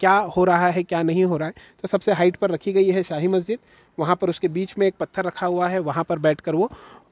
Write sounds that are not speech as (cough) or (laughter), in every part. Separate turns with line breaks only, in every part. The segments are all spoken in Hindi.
क्या हो रहा है क्या नहीं हो रहा है तो सबसे हाइट पर रखी गई है शाही मस्जिद वहाँ पर उसके बीच में एक पत्थर रखा हुआ है वहाँ पर बैठ कर वो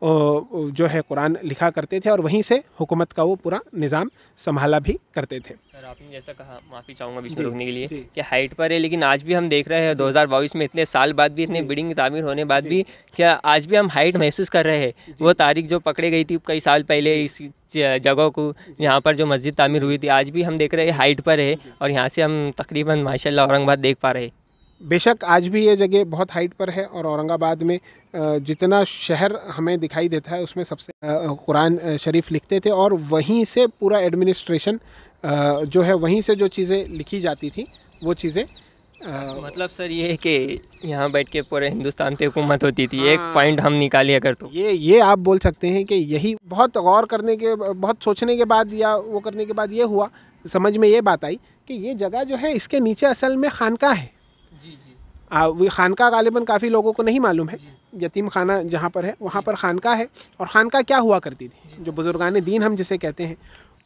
जो है कुरान लिखा करते थे और वहीं से हुकूमत का वो पूरा निज़ाम संभाला भी करते थे
सर आपने जैसा कहा माफ़ी चाहूँगा बीच में रोकने के लिए कि हाइट पर है लेकिन आज भी हम देख रहे हैं 2022 में इतने साल बाद भी इतने बिल्डिंग की तामीर होने बाद भी क्या आज भी हम हाइट महसूस कर रहे हैं वो तारीख जो पकड़े गई थी कई साल पहले इस जगह को यहाँ पर जो मस्जिद तामीर हुई थी आज भी हम देख रहे हैं हाइट पर है और यहाँ से हम
तकरीबन माशा औरंगाबाद देख पा रहे हैं बेशक आज भी ये जगह बहुत हाइट पर है और औरंगाबाद में जितना शहर हमें दिखाई देता है उसमें सबसे कुरान शरीफ लिखते थे और वहीं से पूरा एडमिनिस्ट्रेशन जो है वहीं से जो चीज़ें लिखी जाती थी वो चीज़ें
मतलब सर ये है कि यहाँ बैठ के पूरे हिंदुस्तान पे हुकूमत होती थी एक पॉइंट हाँ। हम निकालिया अगर तो
ये ये आप बोल सकते हैं कि यही बहुत गौर करने के बहुत सोचने के बाद या वो करने के बाद ये हुआ समझ में ये बात आई कि ये जगह जो है इसके नीचे असल में खानका है जी जी खानका गालिबा काफ़ी लोगों को नहीं मालूम है यतीम खाना जहाँ पर है वहाँ पर खानका है और खानका क्या हुआ करती थी जो बुजुर्गान दीन हम जिसे कहते हैं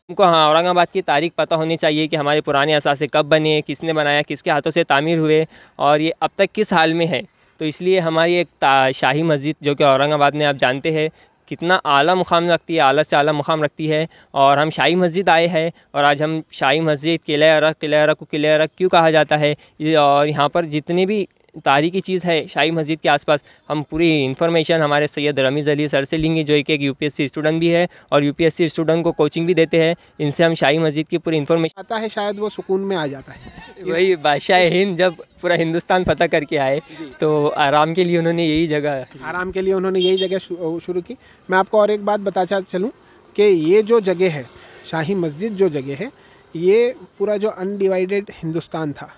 उनको हाँ औरंगाबाद की तारीख पता होनी चाहिए कि हमारे पुराने असासे कब बने किसने बनाया किसके हाथों से तामीर हुए और ये अब तक किस हाल में है तो इसलिए हमारी एक शाही मस्जिद जो कि औरंगाबाद में आप जानते हैं कितना आला मुकाम रखती है आला से आला मुकाम रखती है और हम शाही मस्जिद आए हैं और आज हम शाही मस्जिद किले अरक किले अरक को किले अरक क्यों कहा जाता है और यहाँ पर जितने भी तारीखी चीज़ है शाही मस्जिद के आसपास हम पूरी इन्फॉर्मेशन हमारे सैयद रमीज़ अली सर से लेंगे जो कि एक यूपीएससी स्टूडेंट भी है और यूपीएससी स्टूडेंट को कोचिंग भी देते हैं इनसे हम शाही मस्जिद की पूरी इन्फॉर्मेशन
आता है शायद वो सुकून में आ जाता है वही बादशाह हिंद
जब पूरा हिंदुस्तान फतेह करके आए तो आराम के लिए उन्होंने यही
जगह आराम के लिए उन्होंने यही जगह शुरू की मैं आपको और एक बात बताता चलूँ कि ये जो जगह है शाही मस्जिद जो जगह है ये पूरा जो अनडिवाइडेड हिंदुस्तान था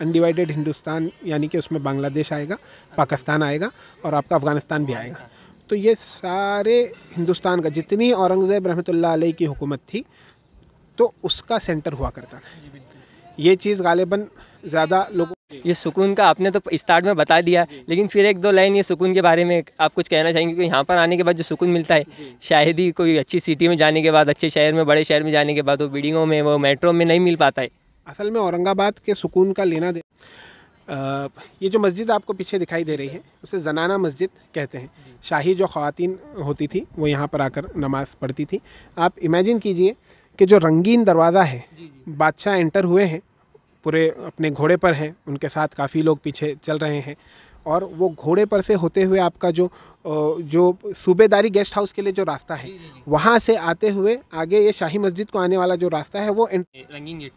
अनडिवाइडेड हिंदुस्तान यानी कि उसमें बांग्लादेश आएगा पाकिस्तान आएगा और आपका अफ़गानिस्तान भी आएगा तो ये सारे हिंदुस्तान का जितनी औरंगज़ेब रहमत की हुकूमत थी तो उसका सेंटर हुआ करता था ये चीज़ गालिबा ज़्यादा लोगों ये सुकून का आपने तो स्टार्ट में बता दिया लेकिन फिर एक दो लाइन ये
सुकून के बारे में आप कुछ कहना चाहेंगे क्योंकि यहाँ पर आने के बाद जो सुकून मिलता है शायद ही कोई अच्छी सिटी में जाने के बाद अच्छे शहर में बड़े शहर में जाने के बाद वो बिल्डिंगों में वो मेट्रो में नहीं मिल पाता है
असल में औरंगाबाद के सुकून का लेना दे आ, ये जो मस्जिद आपको पीछे दिखाई दे रही है उसे जनाना मस्जिद कहते हैं शाही जो ख़वान होती थी वो यहाँ पर आकर नमाज़ पढ़ती थी आप इमेजिन कीजिए कि जो रंगीन दरवाज़ा है बादशाह एंटर हुए हैं पूरे अपने घोड़े पर हैं उनके साथ काफ़ी लोग पीछे चल रहे हैं और वो घोड़े पर से होते हुए आपका जो जो सूबेदारी गेस्ट हाउस के लिए जो रास्ता है वहाँ से आते हुए आगे ये शाही मस्जिद को आने वाला जो रास्ता है वो
रंगीन गेट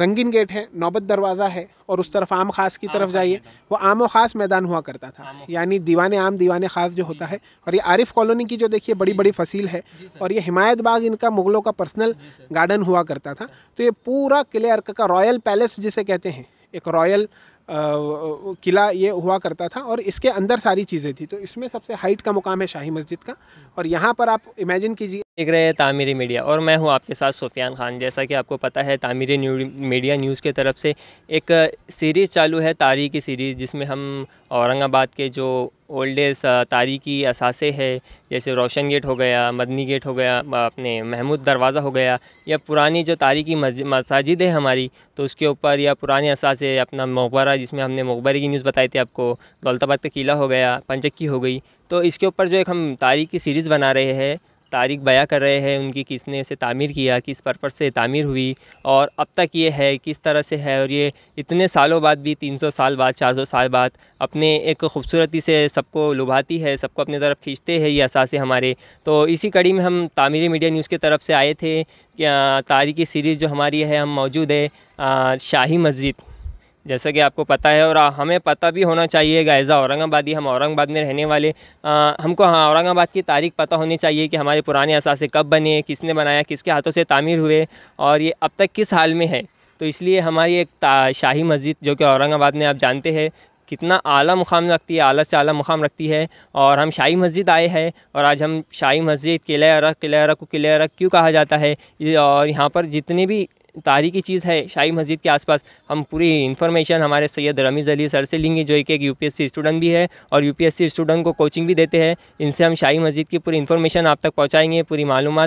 रंगीन गेट है नौबत दरवाज़ा है और उस तरफ आम खास की तरफ जाइए वो आम खास मैदान हुआ करता था यानी दीवान आम दीवान खास जो होता है और ये आरिफ कॉलोनी की जो देखिए बड़ी बड़ी फसील है और ये हिमायत बाग इनका मुग़लों का पर्सनल गार्डन हुआ करता था तो ये पूरा किले अर्क का रॉयल पैलेस जिसे कहते हैं एक रॉयल किला ये हुआ करता था और इसके अंदर सारी चीज़ें थी तो इसमें सबसे हाइट का मुकाम है शाही मस्जिद का और यहाँ पर आप इमेजिन कीजिए देख रहे हैं
तामीरी मीडिया और मैं हूं आपके साथ सुफियान खान जैसा कि आपको पता है तामीरी मीडिया न्यूज़ के तरफ से एक सीरीज़ चालू है तारीख़ी सीरीज़ जिसमें हम औरंगाबाद के जो ओल्ड एज तारीख़ी असासे है जैसे रोशन गेट हो गया मदनी गेट हो गया अपने महमूद दरवाज़ा हो गया या पुरानी जो तारीख़ी मस्जिद है हमारी तो उसके ऊपर या पुराने असासे अपना मकबरा जिसमें हमने मकबरे की न्यूज़ बताई थी आपको दौलताबाद का किला हो गया पंचक्की हो गई तो इसके ऊपर जो एक हम तारीख़ की सीरीज़ बना रहे हैं तारीख बयां कर रहे हैं उनकी किसने इसे तामीर किया किस पर्पज़ से तामीर हुई और अब तक ये है किस तरह से है और ये इतने सालों बाद भी 300 साल बाद 400 साल बाद अपने एक खूबसूरती से सबको लुभाती है सबको अपने तरफ खींचते हैं ये असासे हमारे तो इसी कड़ी में हम तामीरी मीडिया न्यूज़ की तरफ से आए थे तारीखी सीरीज़ जो हमारी है हम मौजूद है शाही मस्जिद जैसा कि आपको पता है और हमें पता भी होना चाहिए गायज़ा औरंगाबादी हम औरंगाबाद में रहने वाले आ, हमको हाँ औरंगाबाद की तारीख पता होनी चाहिए कि हमारे पुराने असासे कब बने किसने बनाया किसके हाथों से तामीर हुए और ये अब तक किस हाल में है तो इसलिए हमारी एक शाही मस्जिद जो कि औरंगाबाद में आप जानते हैं कितना आला मुकाम रखती है आला से आला मुकाम रखती है और हम शाही मस्जिद आए हैं और आज हम शाही मस्जिद किले अरक किले अरक को किले अरक क्यों कहा जाता है और यहाँ पर जितने भी तारीखी चीज़ है शाही मस्जिद के आसपास हम पूरी इन्फॉर्मेशन हमारे सैयद रमीज़ अली सर से लेंगे जो कि एक यूपीएससी स्टूडेंट भी है और यूपीएससी स्टूडेंट को कोचिंग भी देते हैं इनसे हम शाही मस्जिद की पूरी इन्फॉर्मेशन आप तक पहुँचाएंगे पूरी मालूम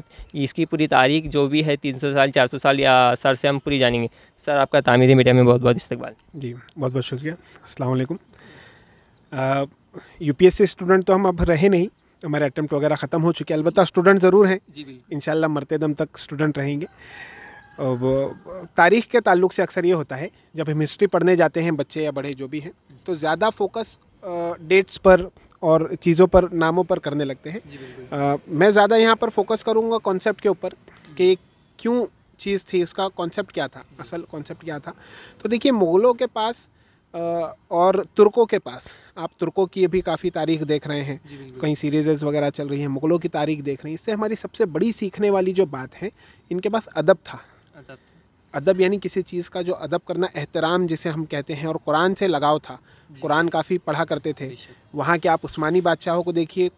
इसकी पूरी तारीख जो भी है तीन सौ साल चार सौ साल या सर से हम पूरी जानेंगे सर आपका तामीरी मीडिया में बहुत बहुत इस्तकबाल
जी बहुत बहुत शुक्रिया असलकुम सी स्टूडेंट तो हम अब रहे नहीं हमारे अटैम्प्ट वगैरह ख़त्म हो चुके हैं अलबत्त स्टूडेंट ज़रूर हैं जी इन मरते दम तक स्टूडेंट रहेंगे तारीख़ के ताल्लुक से अक्सर ये होता है जब हम हिस्ट्री पढ़ने जाते हैं बच्चे या बड़े जो भी हैं तो ज़्यादा फोकस डेट्स पर और चीज़ों पर नामों पर करने लगते हैं मैं ज़्यादा यहाँ पर फोकस करूँगा कॉन्सेप्ट के ऊपर कि क्यों चीज़ थी उसका कॉन्सेप्ट क्या था असल कॉन्सेप्ट क्या था तो देखिए मुग़लों के पास और तुर्कों के पास आप तुर्कों की भी काफ़ी तारीख देख रहे हैं कहीं सीरीज़ वगैरह चल रही हैं मुग़लों की तारीख देख रहे हैं इससे हमारी सबसे बड़ी सीखने वाली जो बात है इनके पास अदब था अदब यानी किसी चीज़ का जो अदब करना एहतराम जिसे हम कहते हैं और कुरान से लगाव था कुरान काफ़ी पढ़ा करते थे वहाँ के आप उस्मानी बादशाहों को देखिए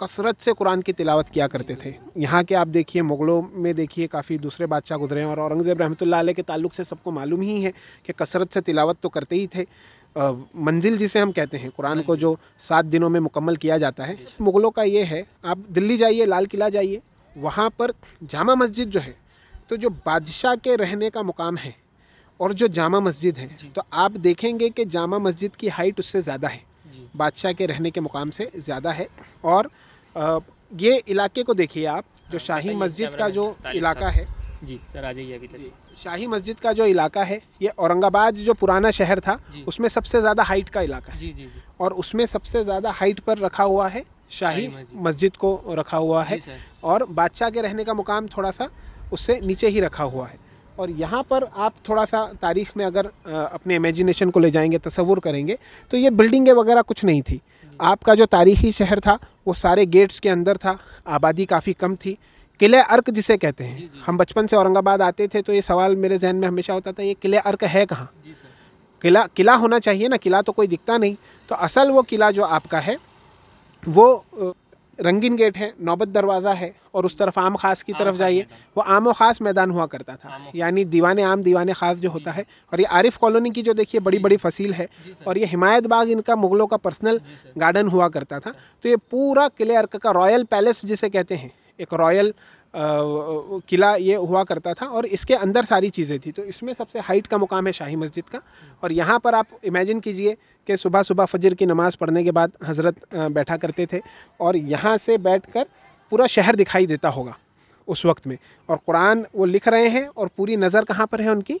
कसरत से कुरान की तिलावत किया करते थे यहाँ के आप देखिए मुग़लों में देखिए काफ़ी दूसरे बादशाह गुजरे हैं और औरंगज़ेब रहमतुल्लाह अलैह के ताल्लुक से सबको मालूम ही है कि कसरत से तिलावत तो करते ही थे मंजिल जिसे हम कहते हैं कुरान को जो सात दिनों में मुकम्मल किया जाता है मुग़लों का ये है आप दिल्ली जाइए लाल किला जाइए वहाँ पर जामा मस्जिद जो है तो जो बादशाह के रहने का मुकाम है और जो जामा मस्जिद है तो आप देखेंगे कि जामा मस्जिद की हाइट उससे ज़्यादा है बादशाह के रहने के मुकाम से ज़्यादा है और ये इलाके को देखिए आप जो हाँ, शाही मस्जिद का जो इलाका है
जी सर आ जाइए अभी
शाही मस्जिद का जो इलाका है ये औरंगाबाद जो पुराना शहर था उसमें सबसे ज़्यादा हाइट का इलाका है जी, जी, जी। और उसमें सबसे ज़्यादा हाइट पर रखा हुआ है शाही मस्जिद को रखा हुआ है और बादशाह के रहने का मुकाम थोड़ा सा उससे नीचे ही रखा हुआ है और यहाँ पर आप थोड़ा सा तारीख में अगर अपने इमेजिनेशन को ले जाएंगे तस्वुर करेंगे तो ये बिल्डिंगें वगैरह कुछ नहीं थी आपका जो तारीखी शहर था वो सारे गेट्स के अंदर था आबादी काफ़ी कम थी किले अर्क जिसे कहते हैं हम बचपन से औरंगाबाद आते थे तो ये सवाल मेरे जहन में हमेशा होता था ये किले अर्क है कहाँ किला किला होना चाहिए ना किला तो कोई दिखता नहीं तो असल वो किला जो आपका है वो रंगीन गेट है नौबत दरवाज़ा है और उस तरफ आम खास की तरफ जाइए वो आम खास मैदान हुआ करता था यानी दीवान आम दीवान खास जो होता है और ये आरिफ कॉलोनी की जो देखिए बड़ी बड़ी फसील है और ये हिमायत बाग इनका मुगलों का पर्सनल गार्डन हुआ करता था तो ये पूरा किले अर्क का रॉयल पैलेस जिसे कहते हैं एक रॉयल किला ये हुआ करता था और इसके अंदर सारी चीज़ें थी तो इसमें सबसे हाइट का मुकाम है शाही मस्जिद का और यहाँ पर आप इमेजिन कीजिए कि सुबह सुबह फजर की नमाज़ पढ़ने के बाद हज़रत बैठा करते थे और यहाँ से बैठ कर पूरा शहर दिखाई देता होगा उस वक्त में और कुरान वो लिख रहे हैं और पूरी नज़र कहाँ पर है उनकी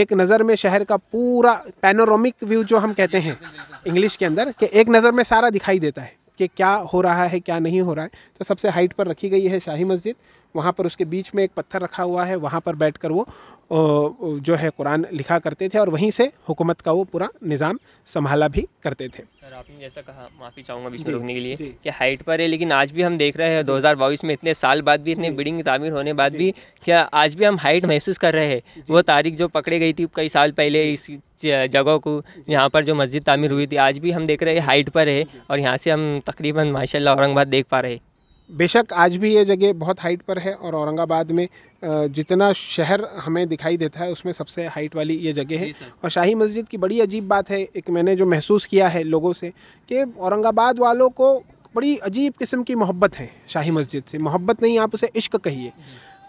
एक नज़र में शहर का पूरा पैनोरामिक व्यू जो हम कहते हैं इंग्लिश के अंदर कि एक नज़र में सारा दिखाई देता है कि क्या हो रहा है क्या नहीं हो रहा है तो सबसे हाइट पर रखी गई है शाही मस्जिद वहाँ पर उसके बीच में एक पत्थर रखा हुआ है वहाँ पर बैठ कर वो जो है कुरान लिखा करते थे और वहीं से हुकूमत का वो पूरा निज़ाम संभाला भी करते थे
सर आपने जैसा कहा माफ़ी चाहूँगा बीच में रुकने के लिए कि हाइट पर है लेकिन आज भी हम देख रहे हैं 2022 में इतने साल बाद भी इतने बिल्डिंग तामीर होने बाद भी क्या आज भी हम हाइट महसूस कर रहे हैं वो तारीख जो पकड़े गई थी कई साल पहले इस जगह को यहाँ पर जो मस्जिद तामीर हुई थी आज भी हम देख रहे हैं हाइट पर है और यहाँ से
हम तकरीबन माशा औरंगाबाद देख पा रहे हैं बेशक आज भी ये जगह बहुत हाइट पर है और औरंगाबाद में जितना शहर हमें दिखाई देता है उसमें सबसे हाइट वाली ये जगह है और शाही मस्जिद की बड़ी अजीब बात है एक मैंने जो महसूस किया है लोगों से कि औरंगाबाद वालों को बड़ी अजीब किस्म की मोहब्बत है शाही मस्जिद से मोहब्बत नहीं आप उसे इश्क कहिए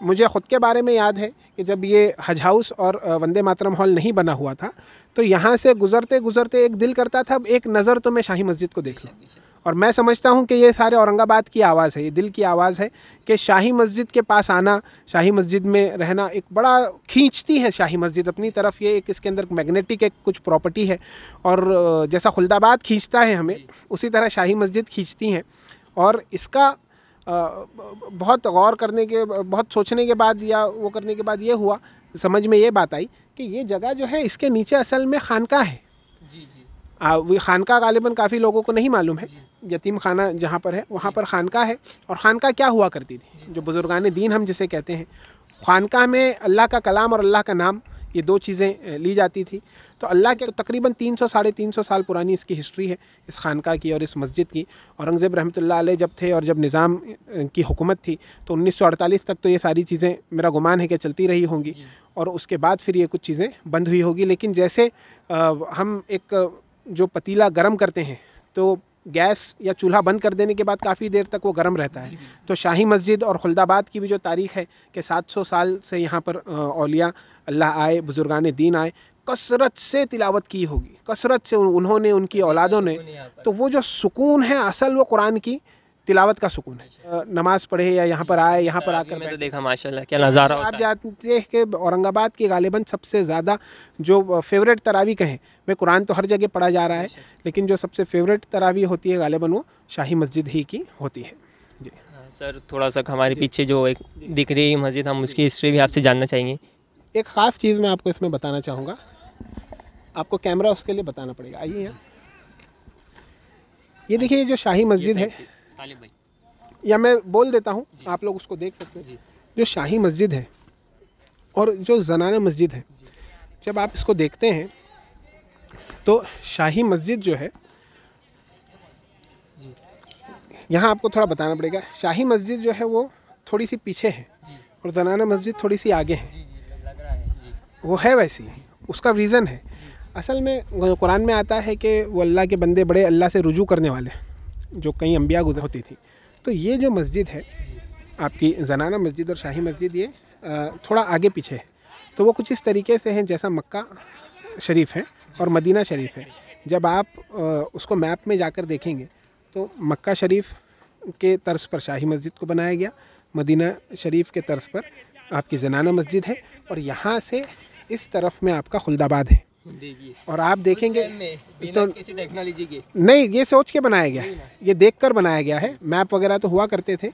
मुझे ख़ुद के बारे में याद है कि जब ये हज हाउस और वंदे मातरम हॉल नहीं बना हुआ था तो यहाँ से गुज़रते गुज़रते एक दिल करता था अब एक नज़र तो मैं शाही मस्जिद को देख लूँ और मैं समझता हूँ कि ये सारे औरंगाबाद की आवाज़ है ये दिल की आवाज़ है कि शाही मस्जिद के पास आना शाही मस्जिद में रहना एक बड़ा खींचती है शाही मस्जिद अपनी तरफ ये एक इसके अंदर मैग्नेटिक एक कुछ प्रॉपर्टी है और जैसा खुलदाबाद खींचता है हमें उसी तरह शाही मस्जिद खींचती हैं और इसका बहुत गौर करने के बहुत सोचने के बाद या वो करने के बाद ये हुआ समझ में ये बात आई कि ये जगह जो है इसके नीचे असल में खानका है जी जी खानका गालिबा काफ़ी लोगों को नहीं मालूम है यतीम खाना जहाँ पर है वहाँ पर खानका है और खानका क्या हुआ करती थी जो बुज़ुर्गान दीन हम जिसे कहते हैं खानका में अल्लाह का कलाम और अल्लाह का नाम ये दो चीज़ें ली जाती थी तो अल्लाह के तो तकरीबन तीन सौ साढ़े तीन सौ साल पुरानी इसकी हिस्ट्री है इस खानका की और इस मस्जिद की औरंगज़ेब रहमत अलैह जब थे और जब निज़ाम की हुकूमत थी तो 1948 तक तो ये सारी चीज़ें मेरा गुमान है कि चलती रही होंगी और उसके बाद फिर ये कुछ चीज़ें बंद हुई होगी लेकिन जैसे हम एक जो पतीला गर्म करते हैं तो गैस या चूल्हा बंद कर देने के बाद काफ़ी देर तक वो गर्म रहता है तो शाही मस्जिद और खुलदाबाद की भी जो तारीख़ है कि 700 साल से यहाँ पर अलिया अल्लाह आए बुज़ुर्गान दीन आए कसरत से तिलावत की होगी कसरत से उन्होंने उनकी औलादों ने तो वो जो सुकून है असल वो कुरान की तिलावत का सुकून है नमाज पढ़े या यहाँ पर आए यहाँ पर आकर तो
देखा माशाल्लाह क्या नज़ारा आप
जानते हैं कि औरंगाबाद के गालिबन सबसे ज़्यादा जो फेवरेट तरावी कहें मैं कुरान तो हर जगह पढ़ा जा रहा है अच्छा। लेकिन जो सबसे फेवरेट तरावी होती है गालिबन वो शाही मस्जिद ही की होती है जी हाँ, सर थोड़ा सा हमारे
पीछे जो एक दिख रही है मस्जिद हम उसकी हिस्ट्री भी आपसे जानना चाहेंगे
एक ख़ास चीज़ मैं आपको इसमें बताना चाहूँगा आपको कैमरा उसके लिए बताना पड़ेगा आइए यहाँ ये देखिए जो शाही मस्जिद है तालिब भाई या मैं बोल देता हूँ आप लोग उसको देख सकते हैं जो शाही मस्जिद है और जो जनाना मस्जिद है जब आप इसको देखते हैं तो शाही मस्जिद जो है यहाँ आपको थोड़ा बताना पड़ेगा शाही मस्जिद जो है वो थोड़ी सी पीछे है और जनाना मस्जिद थोड़ी सी आगे है वो है वैसी उसका रीज़न है असल में कुरान में आता है कि वो अल्लाह के बंदे बड़े अल्लाह से रुजू करने वाले हैं जो कई अम्बिया गुजर होती थी तो ये जो मस्जिद है आपकी जनाना मस्जिद और शाही मस्जिद ये थोड़ा आगे पीछे है तो वो कुछ इस तरीके से हैं जैसा मक्का शरीफ है और मदीना शरीफ है जब आप उसको मैप में जाकर देखेंगे तो मक्का शरीफ के तर्ज पर शाही मस्जिद को बनाया गया मदीना शरीफ के तर्ज पर आपकी जनाना मस्जिद है और यहाँ से इस तरफ में आपका खुलदाबाद है और आप देखेंगे तो किसी
टेक्नोलॉजी के
नहीं ये सोच के बनाया गया है ये देख कर बनाया गया है मैप वगैरह तो हुआ करते थे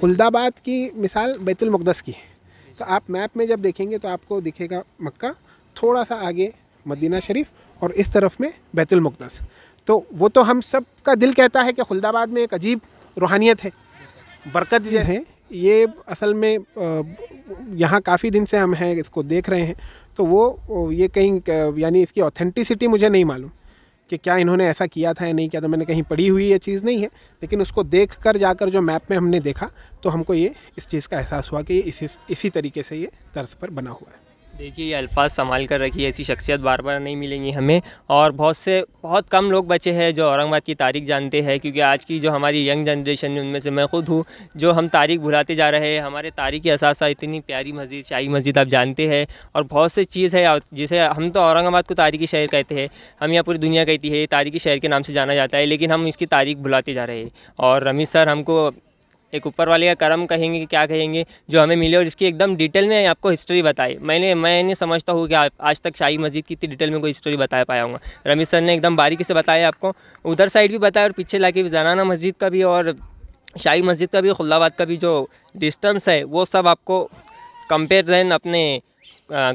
खुलदाबाद की मिसाल बैतुलमकदस की है तो आप मैप में जब देखेंगे तो आपको दिखेगा मक्का थोड़ा सा आगे मदीना शरीफ और इस तरफ में बैतुलमकदस तो वो तो हम सब का दिल कहता है कि खुलदाबाद में एक अजीब रूहानियत है बरकत जो है ये असल में यहाँ काफ़ी दिन से हम हैं इसको देख रहे हैं तो वो ये कहीं यानी इसकी ऑथेंटिसिटी मुझे नहीं मालूम कि क्या इन्होंने ऐसा किया था या नहीं किया था मैंने कहीं पढ़ी हुई ये चीज़ नहीं है लेकिन उसको देख कर जाकर जो मैप में हमने देखा तो हमको ये इस चीज़ का एहसास हुआ कि ये इसी इसी तरीके से ये तर्ज पर बना हुआ है
देखिए ये अल्फाज संभाल कर रखी ऐसी शख्सियत बार बार नहीं मिलेंगी हमें और बहुत से बहुत कम लोग बचे हैं जो औरंगाबाद की तारीख जानते हैं क्योंकि आज की जो हमारी यंग जनरेशन है उनमें से मैं खुद हूँ जो हम तारीख भुलाते जा रहे हैं हमारे तारीख के असास इतनी प्यारी मस्जिद शाही मस्जिद आप जानते हैं और बहुत से चीज़ है जिसे हम तो औरंगाबाद को तारीखी शहर कहते हैं हम यहाँ पूरी दुनिया कहती है तारीखी शहर के नाम से जाना जाता है लेकिन हम इसकी तारीख भुलाते जा रहे हैं और रमीज़ सर हमको एक ऊपर वाले का कर्म कहेंगे क्या कहेंगे जो हमें मिले और इसकी एकदम डिटेल में आपको हिस्ट्री बताई मैंने मैं नहीं समझता हूँ कि आज तक शाही मस्जिद की इतनी डिटेल में कोई हिस्ट्री बता पाया हूँ रमीश सर ने एकदम बारीकी से बताया आपको उधर साइड भी बताया और पीछे लाके भी जनाना मस्जिद का भी और शाही मस्जिद का भी खुल्लाबाद का भी जो डिस्टेंस है वो सब आपको कंपेयर देन अपने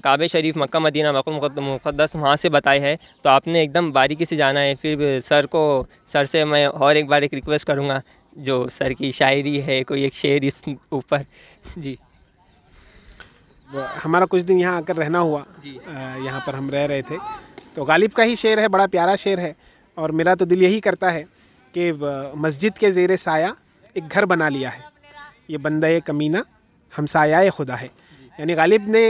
काबे शरीफ मक्का मदीना मुक़दस वहाँ से बताए हैं तो आपने एकदम बारीकी से जाना है फिर सर को सर से मैं और एक बार एक रिक्वेस्ट करूँगा जो सर की शायरी है कोई एक शेर इस ऊपर जी
हमारा कुछ दिन यहाँ आकर रहना हुआ जी यहाँ पर हम रह रहे थे तो गालिब का ही शेर है बड़ा प्यारा शेर है और मेरा तो दिल यही करता है कि मस्जिद के जेर साया एक घर बना लिया है ये बंद कमीना हम साया खुदा है यानी गालिब ने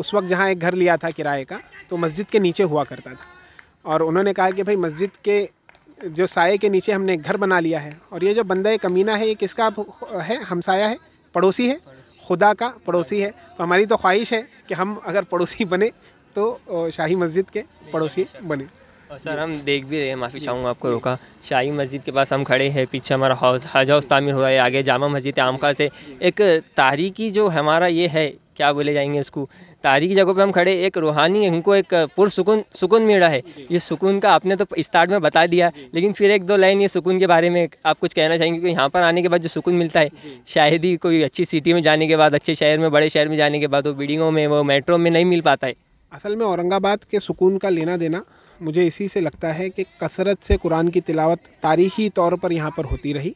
उस वक्त जहाँ एक घर लिया था किराए का तो मस्जिद के नीचे हुआ करता था और उन्होंने कहा कि भाई मस्जिद के जो साय के नीचे हमने घर बना लिया है और ये जो बंदा कमीना है ये किसका है हमसाया है पड़ोसी है खुदा का पड़ोसी है तो हमारी तो ख्वाहिश है कि हम अगर पड़ोसी बने तो शाही मस्जिद के पड़ोसी बने
और सर हम देख भी रहे हैं माफ़ी चाहूँगा आपको रोका शाही मस्जिद के पास हम खड़े हैं पीछे हमारा हाउस हज हाउस तामीर हुआ है आगे जामा मस्जिद आम खा से एक तारीखी जो हमारा ये है क्या बोले जाएंगे उसको तारीख की जगह पे हम खड़े एक रूहानी हमको एक पुरसकून सुकून मिला है ये सुकून का आपने तो स्टार्ट में बता दिया लेकिन फिर एक दो लाइन ये सुकून के बारे में आप कुछ कहना चाहेंगे क्योंकि यहाँ पर आने के बाद जो सुकून मिलता है शायद ही कोई अच्छी सिटी में जाने के बाद अच्छे शहर में बड़े शहर में जाने के बाद वो बिल्डिंगों में वो मेट्रो में नहीं मिल पाता है
असल में औरंगाबाद के सुकून का लेना देना मुझे इसी से लगता है कि कसरत से कुरान की तिलावत तारीखी तौर पर यहाँ पर होती रही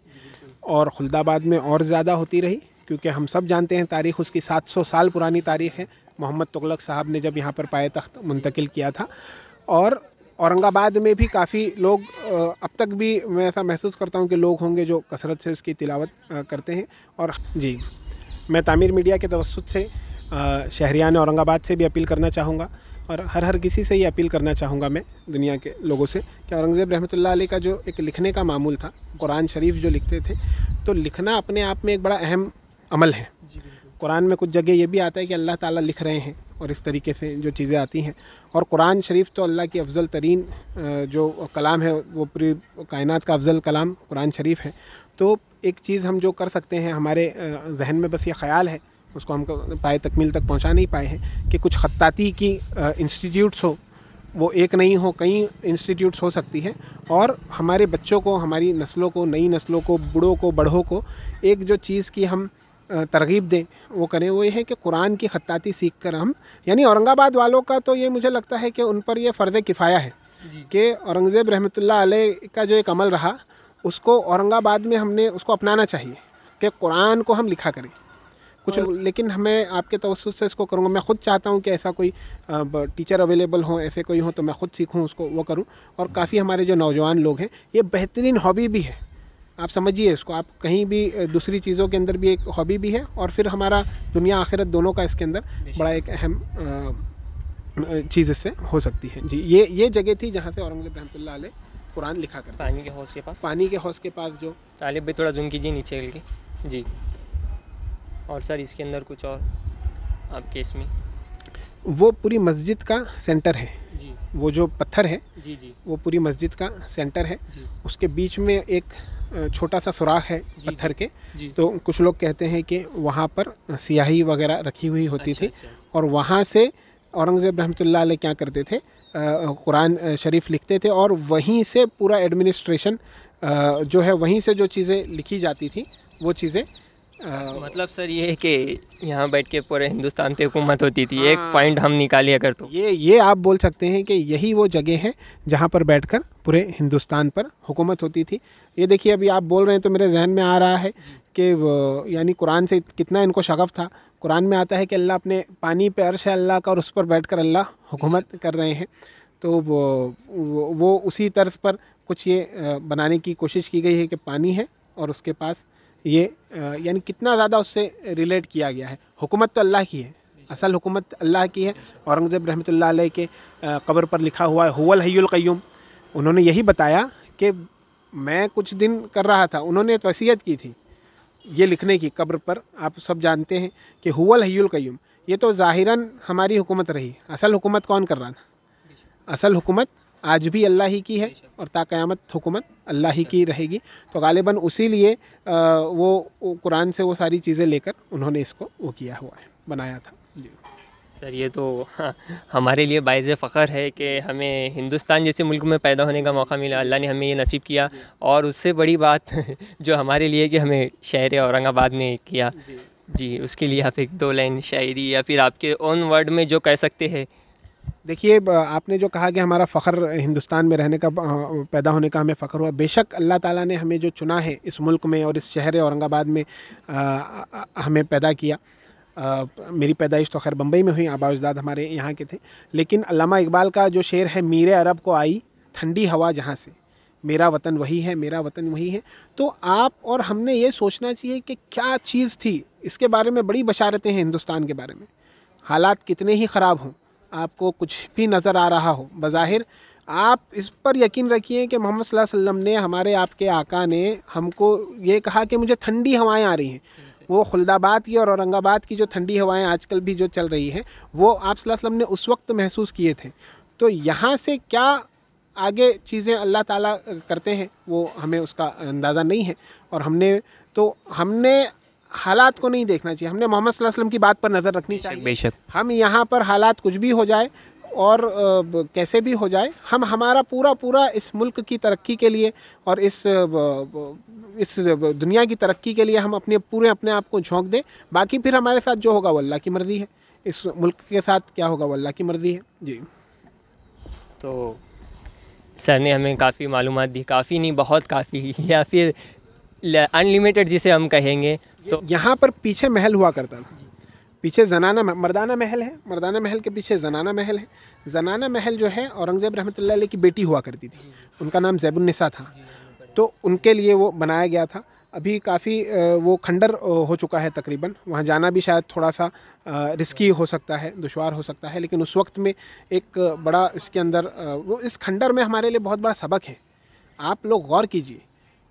और खुलदाबाद में और ज़्यादा होती रही क्योंकि हम सब जानते हैं तारीख़ उसकी 700 साल पुरानी तारीख़ है मोहम्मद तुगलक साहब ने जब यहाँ पर पाए तख्त मुंतकिल किया था और औरंगाबाद में भी काफ़ी लोग अब तक भी मैं ऐसा महसूस करता हूँ कि लोग होंगे जो कसरत से उसकी तिलावत करते हैं और जी मैं तामीर मीडिया के तवसत से शहरियान औरंगाबाद से भी अपील करना चाहूँगा और हर हर किसी से ये अपील करना चाहूँगा मैं दुनिया के लोगों से कि औरंगज़ेब रहमत लाई का जो एक लिखने का मामूल था कुरान शरीफ जो लिखते थे तो लिखना अपने आप में एक बड़ा अहम अमल है कुरान में कुछ जगह ये भी आता है कि अल्लाह ताला लिख रहे हैं और इस तरीके से जो चीज़ें आती हैं और कुरान शरीफ तो अल्लाह की अफजल तरीन जो कलाम है वो पूरी कायनात का अफजल कलाम कुरान शरीफ है तो एक चीज़ हम जो कर सकते हैं हमारे जहन में बस ये ख्याल है उसको हम पाए तकमील तक पहुँचा नहीं पाए हैं कि कुछ खत्ताती की इंस्टीट्यूट्स हो वो एक नहीं हो कई इंस्टीट्यूट्स हो सकती है और हमारे बच्चों को हमारी नस्लों को नई नस्लों को बूढ़ों को बड़ों को एक जो चीज़ की हम तरगीब दें वो करें वो ये है कि कुरान की ख़त्ताती सीख कर हम यानी औरंगाबाद वालों का तो ये मुझे लगता है कि उन पर यह फ़र्ज़ किफ़ाया है कि औरंगज़ेब रहमत अलैह का जो एक अमल रहा उसको औरंगाबाद में हमने उसको अपनाना चाहिए कि कुरान को हम लिखा करें कुछ लेकिन हमें आपके तवसत से इसको करूँगा मैं खुद चाहता हूँ कि ऐसा कोई टीचर अवेलेबल हो ऐसे कोई हो तो मैं खुद सीखूँ उसको वो करूँ और काफ़ी हमारे जो नौजवान लोग हैं ये बेहतरीन हॉबी भी है आप समझिए इसको आप कहीं भी दूसरी चीज़ों के अंदर भी एक हॉबी भी है और फिर हमारा दुनिया आखिरत दोनों का इसके अंदर बड़ा एक अहम चीज़ इससे हो सकती है जी ये ये जगह थी जहाँ से औरंगज़ेब रहमतुल्ला कुरान लिखा कर पानी के हौस के पास पानी के हौस के पास
जो तालिब भी थोड़ा जुम कीजिए नीचे के जी और सर इसके अंदर कुछ और आपके इसमें
वो पूरी मस्जिद का सेंटर है जी वो जो पत्थर है जी जी वो पूरी मस्जिद का सेंटर है जी उसके बीच में एक छोटा सा सुराख है पत्थर के तो कुछ लोग कहते हैं कि वहाँ पर सियाही वगैरह रखी हुई होती अच्छा, थी अच्छा, अच्छा। और वहाँ से औरंगज़ेब रहमतुल्लाह अलैह क्या करते थे कुरान शरीफ लिखते थे और वहीं से पूरा एडमिनिस्ट्रेशन जो है वहीं से जो चीज़ें लिखी जाती थी वो चीज़ें
मतलब सर ये है कि यहाँ बैठ के पूरे हिंदुस्तान पे हुकूमत होती थी एक पॉइंट हाँ। हम निकालिए अगर तो
ये ये आप बोल सकते हैं कि यही वो जगह है जहाँ पर बैठकर पूरे हिंदुस्तान पर हुकूमत होती थी ये देखिए अभी आप बोल रहे हैं तो मेरे जहन में आ रहा है कि यानी कुरान से कितना इनको शगफ़ था कुरान में आता है कि अल्लाह अपने पानी पे अर्श है अल्लाह का और उस पर बैठ कर अल्लाह हुकूमत कर रहे हैं तो वो, वो, वो उसी तर्ज पर कुछ ये बनाने की कोशिश की गई है कि पानी है और उसके पास ये यानी कितना ज़्यादा उससे रिलेट किया गया है हुकूमत तो अल्लाह की है असल हुकूमत अल्लाह की है औरंगज़ेब रहमत के कब्र पर लिखा हुआ है हुल हयुल क़य्यूम उन्होंने यही बताया कि मैं कुछ दिन कर रहा था उन्होंने वसीयत की थी ये लिखने की कब्र पर आप सब जानते हैं कि हुवल हयुल कयूम ये तो ज़ाहिरन हमारी हुकूमत रही असल हुकूमत कौन कर रहा था असल हुकूमत आज भी अल्लाह ही की है और ताक़यामत हुकूमत अल्लाह ही की रहेगी तो गालिबा उसी लिए वो कुरान से वो सारी चीज़ें लेकर उन्होंने इसको वो किया हुआ है बनाया था सर
ये तो (laughs) हमारे लिए बायज़ फ़ख्र है कि हमें हिंदुस्तान जैसे मुल्क में पैदा होने का मौका मिला अल्लाह ने हमें ये नसीब किया और उससे बड़ी बात (laughs) जो हमारे लिए कि हमें शहर औरंगाबाद में किया जी, जी उसके लिए आप एक दो लाइन शायरी या फिर आपके ओन वर्ड में जो कह सकते हैं
देखिए आपने जो कहा कि हमारा फ़ख्र हिंदुस्तान में रहने का पैदा होने का हमें फ़ख्र हुआ बेशक अल्लाह ताला ने हमें जो चुना है इस मुल्क में और इस शहर औरंगाबाद में आ, आ, हमें पैदा किया आ, मेरी पैदाइश तो खैर बम्बई में हुई आबाजदाद हमारे यहाँ के थे लेकिन अलामा इकबाल का जो शेर है मीरे अरब को आई ठंडी हवा जहाँ से मेरा वतन वही है मेरा वतन वही है तो आप और हमने ये सोचना चाहिए कि क्या चीज़ थी इसके बारे में बड़ी बशारतें हैं हिंदुस्तान के बारे में हालात कितने ही ख़राब हों आपको कुछ भी नज़र आ रहा हो बज़ाहिर आप इस पर यकीन रखिए कि मोहम्मद वसल्लम ने हमारे आपके आका ने हमको ये कहा कि मुझे ठंडी हवाएं आ रही हैं वो खुलदाबाद की और औरंगाबाद की जो ठंडी हवाएं आजकल भी जो चल रही हैं वो आप वसल्लम ने उस वक्त महसूस किए थे तो यहाँ से क्या आगे चीज़ें अल्लाह ताला करते हैं वो हमें उसका अंदाज़ा नहीं है और हमने तो हमने हालात को नहीं देखना चाहिए हमने मोहम्मद वसल्लम की बात पर नज़र रखनी चाहिए बेशक हम यहाँ पर हालात कुछ भी हो जाए और कैसे भी हो जाए हम हमारा पूरा पूरा इस मुल्क की तरक्की के लिए और इस इस दुनिया की तरक्की के लिए हम अपने पूरे अपने आप को झोंक दें बाकी फिर हमारे साथ जो होगा वो अल्लाह की मर्ज़ी है इस मुल्क के साथ क्या होगा वो अल्लाह की मर्ज़ी है जी तो
सर ने हमें काफ़ी मालूम दी काफ़ी नहीं बहुत काफ़ी या फिर
अनलिमिटेड जिसे हम कहेंगे तो यहाँ पर पीछे महल हुआ करता था पीछे जनाना मर्दाना महल है मर्दाना महल के पीछे जनाना महल है जनाना महल जो है औरंगज़ेब रहमत की बेटी हुआ करती थी उनका नाम जैबुलनसा था तो उनके लिए वो बनाया गया था अभी काफ़ी वो खंडर हो चुका है तकरीबन वहाँ जाना भी शायद थोड़ा सा रिस्की हो सकता है दुशवार हो सकता है लेकिन उस वक्त में एक बड़ा इसके अंदर वो इस खंडर में हमारे लिए बहुत बड़ा सबक है आप लोग गौर कीजिए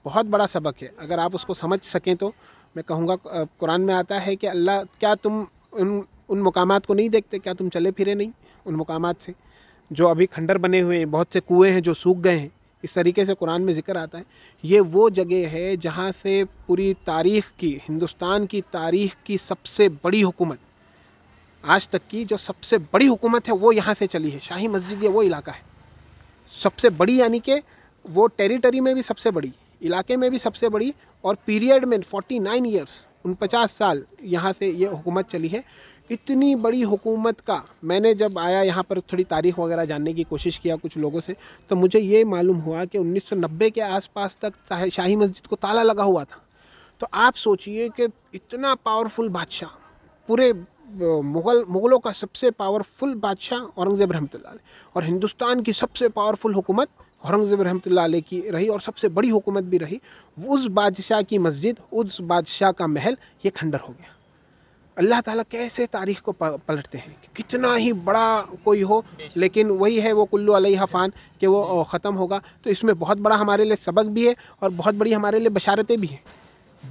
बहुत बड़ा सबक है अगर आप उसको समझ सकें तो मैं कहूँगा कुरान में आता है कि अल्लाह क्या तुम उन उन मकाम को नहीं देखते क्या तुम चले फिरे नहीं उन मकाम से जो अभी खंडर बने हुए हैं बहुत से कुएँ हैं जो सूख गए हैं इस तरीके से कुरान में ज़िक्र आता है ये वो जगह है जहाँ से पूरी तारीख़ की हिंदुस्तान की तारीख़ की सबसे बड़ी हुकूमत आज तक की जो सबसे बड़ी हुकूमत है वो यहाँ से चली है शाही मस्जिद ये वो इलाका है सबसे बड़ी यानी कि वो टेरिटरी में भी सबसे बड़ी इलाके में भी सबसे बड़ी और पीरियड में 49 नाइन ईयर्स उन पचास साल यहाँ से ये हुकूमत चली है इतनी बड़ी हुकूमत का मैंने जब आया यहाँ पर थोड़ी तारीख वगैरह जानने की कोशिश किया कुछ लोगों से तो मुझे ये मालूम हुआ कि 1990 के आसपास तक शाही मस्जिद को ताला लगा हुआ था तो आप सोचिए कि इतना पावरफुल बादशाह पूरे मुगल मुग़लों का सबसे पावरफुल बादशाह औरंगज़ेब रहमत और हिंदुस्तान की सबसे पावरफुल हुकूमत औरंगज़ेब रहमत ला की रही और सबसे बड़ी हुकूमत भी रही उस बादशाह की मस्जिद उस बादशाह का महल ये खंडर हो गया अल्लाह ताला कैसे तारीख को पलटते हैं कितना ही बड़ा कोई हो लेकिन वही है वो कुल्लू हफान कि वो ख़त्म होगा तो इसमें बहुत बड़ा हमारे लिए सबक भी है और बहुत बड़ी हमारे लिए बशारतें भी हैं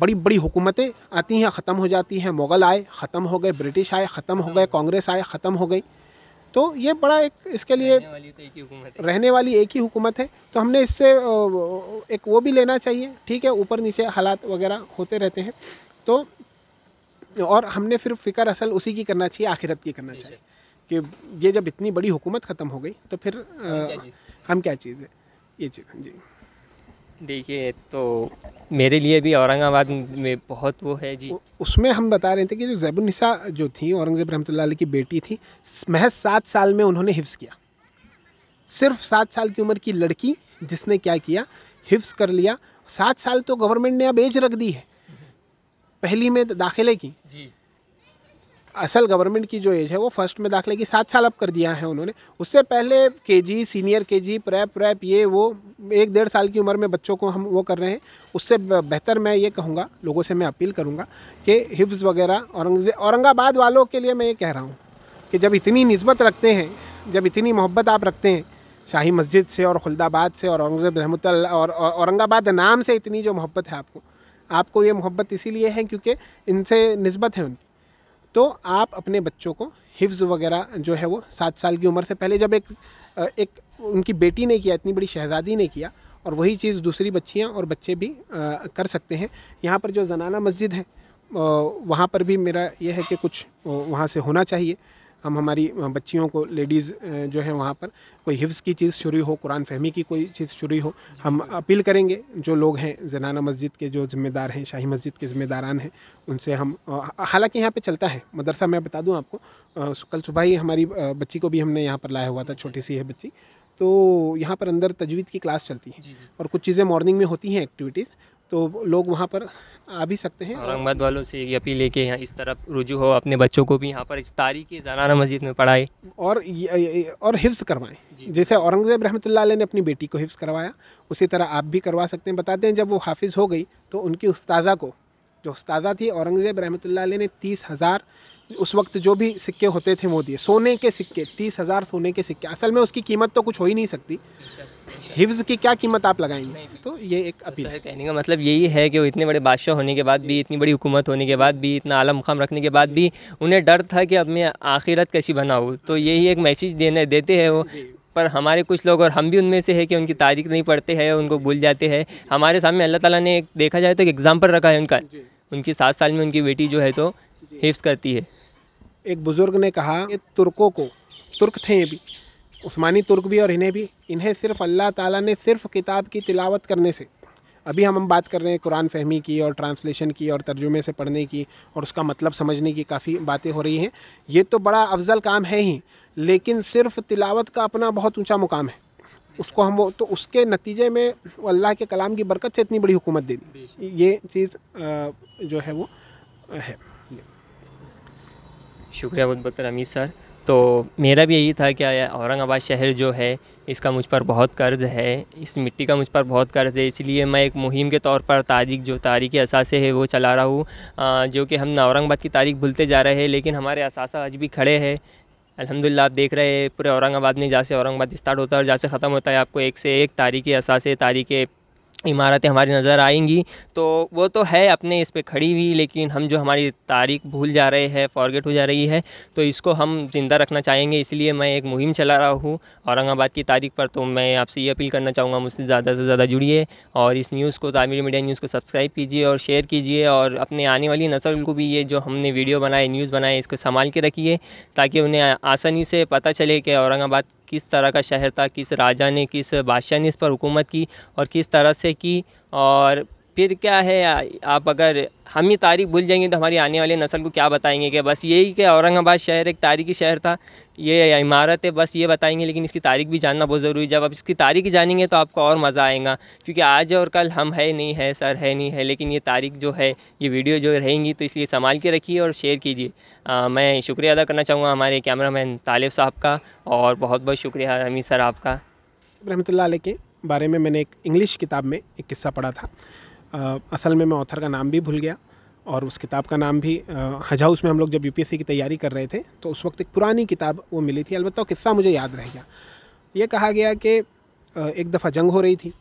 बड़ी बड़ी हुकूमतें आती हैं ख़त्म हो जाती हैं मुग़ल आए ख़त्म हो गए ब्रिटिश आए ख़त्म हो गए हाँ। कांग्रेस आए ख़त्म हो गई तो ये बड़ा एक इसके लिए रहने वाली तो एक ही हुकूमत है रहने वाली एक ही हुकूमत है तो हमने इससे एक वो भी लेना चाहिए ठीक है ऊपर नीचे हालात वगैरह होते रहते हैं तो और हमने फिर फ़िक्र असल उसी की करना चाहिए आखिरत की करना चाहिए कि ये जब इतनी बड़ी हुकूमत ख़त्म हो गई तो फिर हम क्या चीज़ है ये चीज़ जी देखिए तो
मेरे लिए भी औरंगाबाद में बहुत वो है जी
उसमें हम बता रहे थे कि जो जैबुलनिसा जो थी औरंगज़ेब रहमत की बेटी थी महज सात साल में उन्होंने हिफ्स किया सिर्फ सात साल की उम्र की लड़की जिसने क्या किया हिफ्स कर लिया सात साल तो गवर्नमेंट ने अब एज रख दी है पहली में दाखिले की जी असल गवर्नमेंट की जो एज है वो फर्स्ट में दाखिले की सात साल अब कर दिया है उन्होंने उससे पहले के जी सीनियर के जी प्रैप प्रैप ये वो एक डेढ़ साल की उम्र में बच्चों को हम वो कर रहे हैं उससे बेहतर मैं ये कहूँगा लोगों से मैं अपील करूँगा कि हिफ्स वगैरह औरंगज औरंगाबाद वालों के लिए मैं ये कह रहा हूँ कि जब इतनी नस्बत रखते हैं जब इतनी मोहब्बत आप रखते हैं शाही मस्जिद से और खुलदाबाद से और औरंगज़ेब रहमत और औरंगाबाद नाम से इतनी जो मोहब्बत है आपको आपको ये मोहब्बत इसीलिए है क्योंकि इनसे नस्बत है उनकी तो आप अपने बच्चों को हिफ्ज़ वगैरह जो है वो सात साल की उम्र से पहले जब एक एक उनकी बेटी ने किया इतनी बड़ी शहज़ादी ने किया और वही चीज़ दूसरी बच्चियाँ और बच्चे भी आ, कर सकते हैं यहाँ पर जो जनाना मस्जिद है वहाँ पर भी मेरा यह है कि कुछ वहाँ से होना चाहिए हम हमारी बच्चियों को लेडीज़ जो है वहाँ पर कोई हिफ्स की चीज़ शुरू हो कुरान फहमी की कोई चीज़ शुरू हो हम अपील करेंगे जो लोग हैं जनाना मस्जिद के जो ज़िम्मेदार हैं शाही मस्जिद के ज़िम्मेदारान हैं उनसे हम हालांकि यहाँ पे चलता है मदरसा मैं बता दूँ आपको कल सुबह ही हमारी बच्ची को भी हमने यहाँ पर लाया हुआ था छोटी सी है बच्ची तो यहाँ पर अंदर तजवीद की क्लास चलती है और कुछ चीज़ें मॉर्निंग में होती हैं एक्टिविटीज़ तो लोग वहाँ पर आ भी सकते हैं
औरंगाबाद वालों से ये अपील है कि यहाँ इस तरफ रुजू हो अपने बच्चों को भी यहाँ पर इस तारीख़ जनाना मस्जिद में पढ़ाए
और ये, ये, और हिफ्स करवाएं जैसे औरंगज़ेब रहमतुल्लाह ने अपनी बेटी को हिफ्स करवाया उसी तरह आप भी करवा सकते हैं बताते हैं जब वो हाफिज़ हो गई तो उनकी उस्ताजा को जो उस्ताजा थी औरंगज़ेब रहमत ने तीस हज़ार उस वक्त जो भी सिक्के होते थे वो दिए सोने के सिक्के तीस हज़ार सोने के सिक्के असल में उसकी कीमत तो कुछ हो ही नहीं सकती अच्छा, अच्छा। हिफ्ज़ की क्या कीमत आप लगाएंगे तो ये एक तो अपील तो कहने का मतलब यही
है कि वो इतने बड़े बादशाह होने के बाद भी इतनी बड़ी हुकूमत होने के बाद भी इतना आला मुकाम रखने के बाद भी उन्हें डर था कि अब मैं आखिरत कैसी बनाऊँ तो यही एक मैसेज देने देते हैं वो पर हमारे कुछ लोग और हम भी उनमें से है कि उनकी तारीख नहीं पढ़ते हैं उनको भूल जाते हैं हमारे सामने अल्लाह ताला ने देखा जाए तो एक एग्ज़ाम्पल रखा है उनका उनकी सात साल में उनकी बेटी जो है तो हिफ्स करती है
एक बुज़ुर्ग ने कहा कि तुर्कों को तुर्क थे ये भी उस्मानी तुर्क भी और इन्हें भी इन्हें सिर्फ अल्लाह ताला ने सिर्फ किताब की तिलावत करने से अभी हम हम बात कर रहे हैं कुरान फहमी की और ट्रांसलेशन की और तर्जुमे से पढ़ने की और उसका मतलब समझने की काफ़ी बातें हो रही हैं ये तो बड़ा अफजल काम है ही लेकिन सिर्फ तिलावत का अपना बहुत ऊँचा मुकाम है उसको हम तो उसके नतीजे में अल्लाह के कलाम की बरकत से इतनी बड़ी हुकूमत दे दी ये चीज़ जो है वो है
शुक्रिया बहुत बहुत रमीज सर तो मेरा भी यही था कि औरंगाबाद शहर जो है इसका मुझ पर बहुत कर्ज़ है इस मिट्टी का मुझ पर बहुत कर्ज़ है इसलिए मैं एक मुहिम के तौर पर तारीख जो तारीख असासे है वो चला रहा हूँ जो कि हम औरंगाबाद की तारीख भूलते जा रहे हैं लेकिन हमारे असासा आज भी खड़े हैं अलहमदिल्ला आप देख रहे हैं पूरे औरंगाबाद में जहाँ से औरंगाबाद स्टार्ट होता है और जहाँ से ख़त्म होता है आपको एक से एक तारीख़ असासे तारीख़ इमारतें हमारी नज़र आएंगी तो वो तो है अपने इस पे खड़ी हुई लेकिन हम जो हमारी तारीख भूल जा रहे हैं फॉरगेट हो जा रही है तो इसको हम ज़िंदा रखना चाहेंगे इसलिए मैं एक मुहिम चला रहा हूँ औरंगाबाद की तारीख पर तो मैं आपसे ये अपील करना चाहूँगा मुझसे ज़्यादा से ज़्यादा जुड़िए और इस न्यूज़ को तामीर मीडिया न्यूज़ को सब्सक्राइब कीजिए और शेयर कीजिए और अपने आने वाली नस्ल को भी ये जो हमने वीडियो बनाए न्यूज़ बनाए इसको संभाल के रखिए ताकि उन्हें आसानी से पता चले कि औरंगाबाद किस तरह का शहर था किस राजा ने किस बादशाह ने इस पर हुकूमत की और किस तरह से की और फिर क्या है आप अगर हम ही तारीख भूल जाएंगे तो हमारी आने वाली नस्ल को क्या बताएंगे कि बस यही कि औरंगाबाद शहर एक तारीखी शहर था ये इमारत है बस ये बताएंगे लेकिन इसकी तारीख भी जानना बहुत ज़रूरी है जब आप इसकी तारीख जानेंगे तो आपको और मज़ा आएगा क्योंकि आज और कल हम है नहीं है सर है नहीं है लेकिन ये तारीख जो है ये वीडियो जो रहेंगी तो इसलिए संभाल के रखिए और शेयर कीजिए मैं शुक्रिया अदा करना चाहूँगा हमारे कैमरा मैन तालिब साहब का और बहुत बहुत शुक्रिया रमी सर आपका
रहमत के बारे में मैंने एक इंग्लिश किताब में एक किस्सा पढ़ा था असल में मैं ऑथर का नाम भी भूल गया और उस किताब का नाम भी हज हाउस में हम लोग जब यूपीएससी की तैयारी कर रहे थे तो उस वक्त एक पुरानी किताब वो मिली थी अलबत्त किस्सा मुझे याद रह गया ये कहा गया कि एक दफ़ा जंग हो रही थी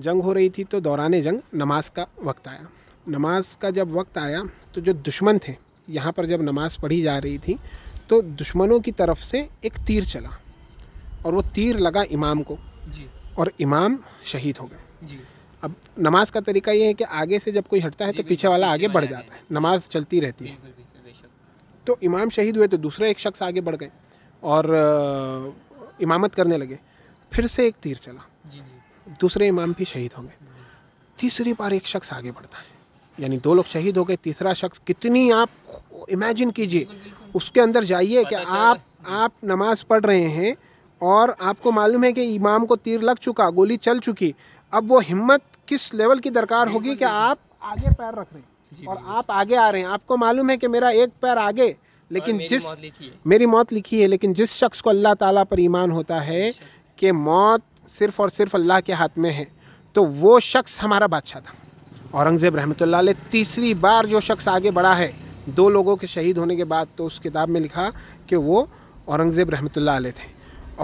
जंग हो रही थी तो दौरान जंग नमाज का वक्त आया नमाज का जब वक्त आया तो जो दुश्मन थे यहाँ पर जब नमाज़ पढ़ी जा रही थी तो दुश्मनों की तरफ से एक तीर चला और वो तीर लगा इमाम को जी और इमाम शहीद हो गए जी अब नमाज का तरीका ये है कि आगे से जब कोई हटता है तो पीछे वाला आगे बढ़ जाता है नमाज चलती रहती है तो इमाम शहीद हुए तो दूसरा एक शख्स आगे बढ़ गए और इमामत करने लगे फिर से एक तीर चला दूसरे इमाम भी शहीद हो गए तीसरी बार एक शख्स आगे बढ़ता है यानी दो लोग शहीद हो गए तीसरा शख्स कितनी आप इमेजिन कीजिए उसके अंदर जाइए कि आप आप नमाज पढ़ रहे हैं और आपको मालूम है कि इमाम को तीर लग चुका गोली चल चुकी अब वो हिम्मत किस लेवल की दरकार होगी कि आप आगे पैर रख रहे हैं और आप आगे आ रहे हैं आपको मालूम है कि मेरा एक पैर आगे लेकिन मेरी जिस मौत मेरी मौत लिखी है लेकिन जिस शख्स को अल्लाह ताला पर ईमान होता है कि मौत सिर्फ और सिर्फ अल्लाह के हाथ में है तो वो शख्स हमारा बादशाह था औरंगज़ेब रहमत तीसरी बार जो शख्स आगे बढ़ा है दो लोगों के शहीद होने के बाद तो उस किताब में लिखा कि वो औरंगज़ेब रहमत थे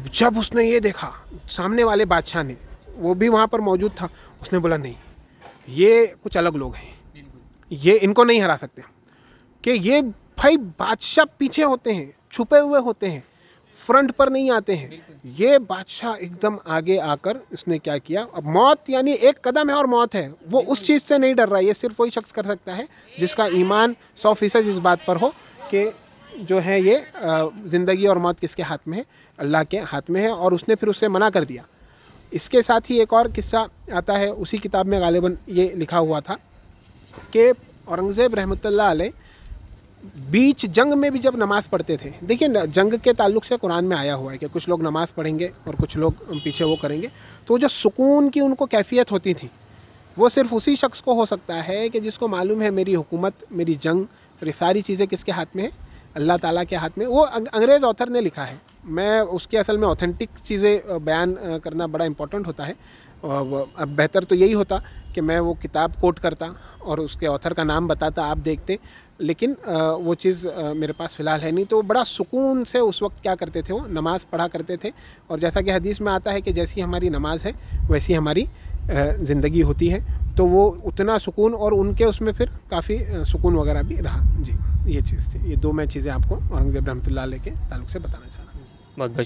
अब जब उसने ये देखा सामने वाले बादशाह ने वो भी वहाँ पर मौजूद था उसने बोला नहीं ये कुछ अलग लोग हैं ये इनको नहीं हरा सकते कि ये भाई बादशाह पीछे होते हैं छुपे हुए होते हैं फ्रंट पर नहीं आते हैं ये बादशाह एकदम आगे आकर इसने क्या किया अब मौत यानी एक कदम है और मौत है वो उस चीज़ से नहीं डर रहा ये सिर्फ वही शख्स कर सकता है जिसका ईमान सौ फीसद इस बात पर हो कि जो है ये ज़िंदगी और मौत किसके हाथ में है अल्लाह के हाथ में है और उसने फिर उससे मना कर दिया इसके साथ ही एक और किस्सा आता है उसी किताब में गालिबा ये लिखा हुआ था कि औरंगज़ेब रहमत आल बीच जंग में भी जब नमाज़ पढ़ते थे देखिए जंग के ताल्लुक से कुरान में आया हुआ है कि कुछ लोग नमाज़ पढ़ेंगे और कुछ लोग पीछे वो करेंगे तो जो सुकून की उनको कैफियत होती थी वो सिर्फ उसी शख्स को हो सकता है कि जिसको मालूम है मेरी हुकूमत मेरी जंग ये सारी चीज़ें किसके हाथ में है अल्लाह ताला के हाथ में वो अं-, अंग्रेज़ ऑथर ने लिखा है मैं उसके असल में ऑथेंटिक चीज़ें बयान करना बड़ा इम्पोर्टेंट होता है अब बेहतर तो यही होता कि मैं वो किताब कोट करता और उसके ऑथर का नाम बताता आप देखते लेकिन वो चीज़ मेरे पास फ़िलहाल है नहीं तो बड़ा सुकून से उस वक्त क्या करते थे वो नमाज़ पढ़ा करते थे और जैसा कि हदीस में आता है कि जैसी हमारी नमाज है वैसी हमारी ज़िंदगी होती है तो वो उतना सुकून और उनके उसमें फिर काफ़ी सुकून वगैरह भी रहा जी ये चीज़ थी ये दो मैं चीज़ें आपको औरंगज़ेब रहमत के ताल्लुक से बताना चाह रहा हूँ
बहुत बहुत